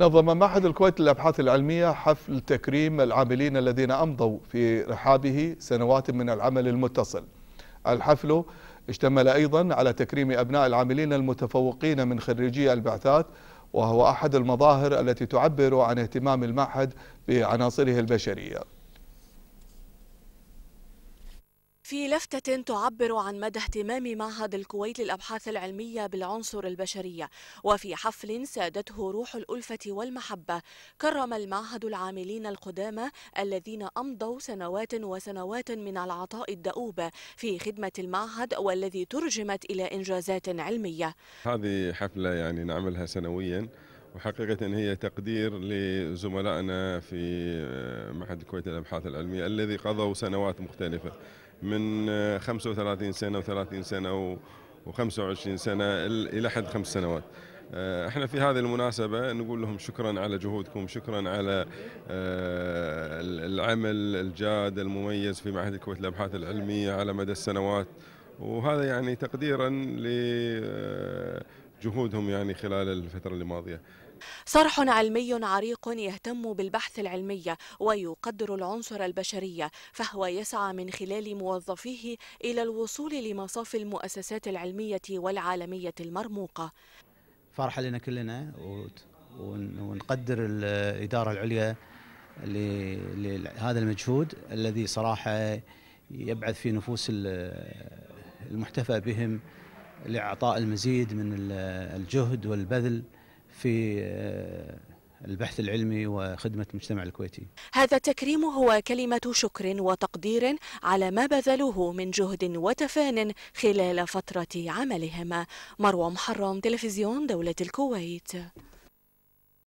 نظم معهد الكويت للأبحاث العلمية حفل تكريم العاملين الذين أمضوا في رحابه سنوات من العمل المتصل الحفل اشتمل أيضا على تكريم أبناء العاملين المتفوقين من خريجي البعثات وهو أحد المظاهر التي تعبر عن اهتمام المعهد بعناصره البشرية في لفتة تعبر عن مدى اهتمام معهد الكويت للأبحاث العلمية بالعنصر البشرية وفي حفل سادته روح الألفة والمحبة كرم المعهد العاملين القدامى الذين أمضوا سنوات وسنوات من العطاء الدؤوب في خدمة المعهد والذي ترجمت إلى إنجازات علمية هذه حفلة يعني نعملها سنوياً وحقيقة هي تقدير لزملائنا في آه، معهد الكويت للأبحاث العلمية الذي قضوا سنوات مختلفة من 35 آه، سنة و30 سنة و25 سنة إلى حد خمس سنوات آه، احنا في هذه المناسبة نقول لهم شكرا على جهودكم شكرا على العمل الجاد المميز في معهد الكويت للأبحاث العلمية على مدى السنوات وهذا يعني تقديرا ل جهودهم يعني خلال الفترة الماضية صرح علمي عريق يهتم بالبحث العلمي ويقدر العنصر البشري فهو يسعى من خلال موظفيه إلى الوصول لمصاف المؤسسات العلمية والعالمية المرموقة فرحة لنا كلنا ونقدر الإدارة العليا لهذا المجهود الذي صراحة يبعث في نفوس المحتفى بهم لاعطاء المزيد من الجهد والبذل في آه، البحث العلمي وخدمة المجتمع الكويتي هذا التكريم هو كلمة شكر وتقدير على ما بذلوه من جهد وتفان خلال فترة عملهم مروى محرم تلفزيون دولة الكويت